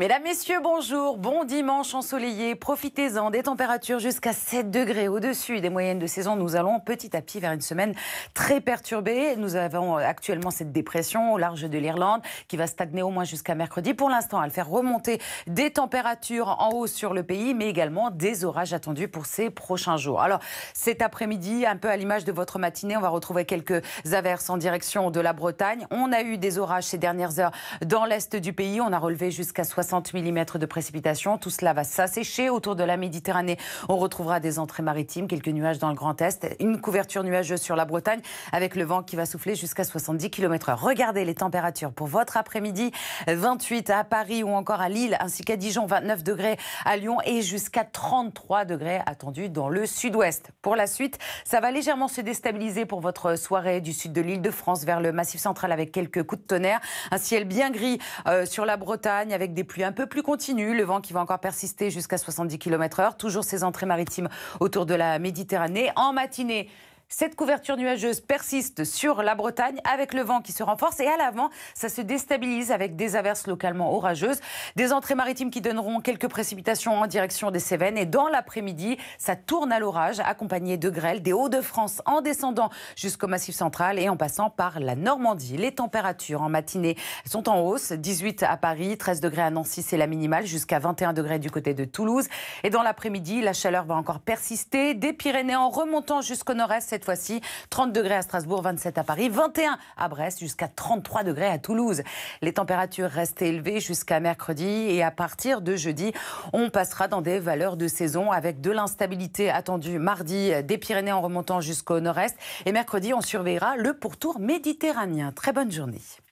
Mesdames, Messieurs, bonjour, bon dimanche ensoleillé. Profitez-en des températures jusqu'à 7 degrés au-dessus des moyennes de saison. Nous allons petit à petit vers une semaine très perturbée. Nous avons euh, actuellement cette dépression au large de l'Irlande qui va stagner au moins jusqu'à mercredi. Pour l'instant, elle fait remonter des températures en haut sur le pays, mais également des orages attendus pour ces prochains jours. Alors, cet après-midi, un peu à l'image de votre matinée, on va retrouver quelques averses en direction de la Bretagne. On a eu des orages ces dernières heures dans l'est du pays. On a relevé jusqu'à 60 60 mm de précipitations. Tout cela va s'assécher autour de la Méditerranée. On retrouvera des entrées maritimes, quelques nuages dans le Grand Est, une couverture nuageuse sur la Bretagne avec le vent qui va souffler jusqu'à 70 km/h. Regardez les températures pour votre après-midi 28 à Paris ou encore à Lille ainsi qu'à Dijon, 29 degrés à Lyon et jusqu'à 33 degrés attendus dans le sud-ouest. Pour la suite, ça va légèrement se déstabiliser pour votre soirée du sud de l'île de France vers le massif central avec quelques coups de tonnerre. Un ciel bien gris euh, sur la Bretagne avec des pluies un peu plus continu, le vent qui va encore persister jusqu'à 70 km/h, toujours ces entrées maritimes autour de la Méditerranée. En matinée, cette couverture nuageuse persiste sur la Bretagne avec le vent qui se renforce et à l'avant, ça se déstabilise avec des averses localement orageuses, des entrées maritimes qui donneront quelques précipitations en direction des Cévennes et dans l'après-midi, ça tourne à l'orage accompagné de grêles des Hauts-de-France en descendant jusqu'au Massif central et en passant par la Normandie. Les températures en matinée sont en hausse, 18 à Paris, 13 degrés à Nancy, c'est la minimale, jusqu'à 21 degrés du côté de Toulouse et dans l'après-midi, la chaleur va encore persister des Pyrénées en remontant jusqu'au nord-est cette fois-ci. 30 degrés à Strasbourg, 27 à Paris, 21 à Brest, jusqu'à 33 degrés à Toulouse. Les températures restent élevées jusqu'à mercredi et à partir de jeudi, on passera dans des valeurs de saison avec de l'instabilité attendue mardi des Pyrénées en remontant jusqu'au nord-est. Et mercredi, on surveillera le pourtour méditerranéen. Très bonne journée.